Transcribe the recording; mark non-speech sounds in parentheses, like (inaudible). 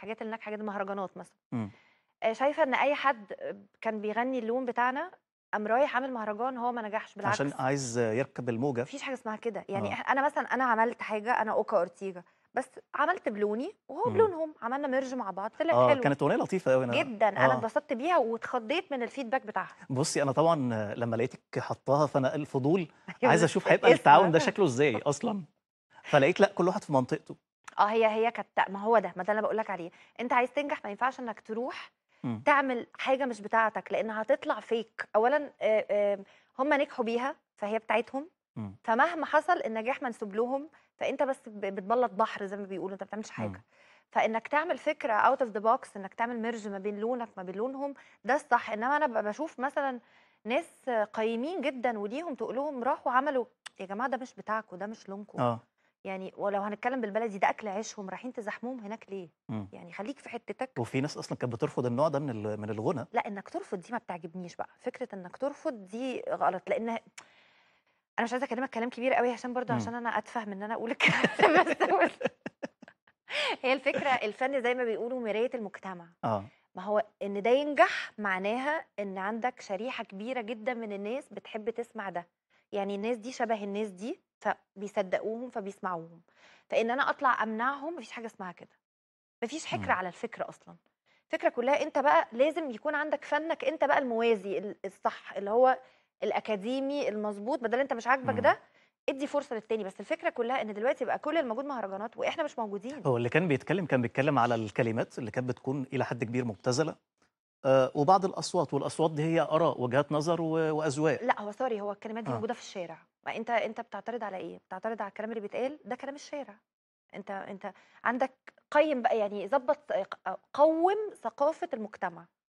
الحاجات اللي ناجحه جدا مهرجانات مثلا إمم. شايفه ان اي حد كان بيغني اللون بتاعنا قام رايح عامل مهرجان هو ما نجحش بالعكس عشان عايز يركب الموجه مفيش حاجه اسمها كده يعني آه. انا مثلا انا عملت حاجه انا اوكا اورتيجا بس عملت بلوني وهو إمم. بلونهم عملنا ميرج مع بعض طلع آه حلو كانت اغنيه لطيفه قوي جدا آه. انا اتبسطت بيها واتخضيت من الفيدباك بتاعها بصي انا طبعا لما لقيتك حطاها فانا الفضول (laughs) عايز أيوه. اشوف هيبقى (laughs) التعاون ده شكله ازاي اصلا فلقيت لا كل واحد في منطقته اه هي هي كانت ما هو ده ما ده اللي بقول لك عليه انت عايز تنجح ما ينفعش انك تروح م. إمم. تعمل حاجه مش بتاعتك لان هتطلع فيك اولا هم نجحوا بيها فهي بتاعتهم م. إمم. فمهما حصل النجاح منسوب لهم فانت بس بتبلط بحر زي ما بيقولوا انت ما بتعملش حاجه م. إمم. فانك تعمل فكره اوت اوف ذا بوكس انك تعمل ميرج ما بين لونك ما بين لونهم ده الصح انما انا ببقى بشوف مثلا ناس قيمين جدا وليهم تقول لهم راحوا عملوا يا جماعه ده مش بتاعكم ده مش لونكم آه. يعني ولو هنتكلم بالبلدي ده اكل عيشهم رايحين تزاحموهم هناك ليه؟ مم. يعني خليك في حتتك وفي ناس اصلا كانت بترفض النوع ده من من الغنى لا انك ترفض دي ما بتعجبنيش بقى فكره انك ترفض دي غلط لان انا مش عايزه اكلمك كلام كبير قوي عشان برضه إمم. عشان انا اتفهم ان انا اقول الكلام بس (laughs) هي الفكره الفن زي ما بيقولوا مرايه المجتمع اه ما هو ان ده ينجح معناها ان عندك شريحه كبيره جدا من الناس بتحب تسمع ده يعني الناس دي شبه الناس دي فبيصدقوهم فبيسمعوهم فان انا اطلع امنعهم مفيش حاجه اسمها كده مفيش حكر إمم. على الفكره اصلا الفكره كلها انت بقى لازم يكون عندك فنك انت بقى الموازي الصح اللي هو الاكاديمي المظبوط بدل انت مش عاجبك ده إمم. ادي فرصه للتاني بس الفكره كلها ان دلوقتي بقى كل الموجود مهرجانات واحنا مش موجودين هو اللي كان بيتكلم كان بيتكلم على الكلمات اللي كانت بتكون الى حد كبير مبتذله آه، وبعض الاصوات والاصوات دي هي اراء وجهات نظر واذواق لا هو سوري هو الكلمات دي آه. موجوده في الشارع ما انت انت بتعترض على ايه بتعترض على الكلام اللي بيتقال ده كلام الشارع انت انت عندك قيم بقى يعني ظبط آه، قوم ثقافه المجتمع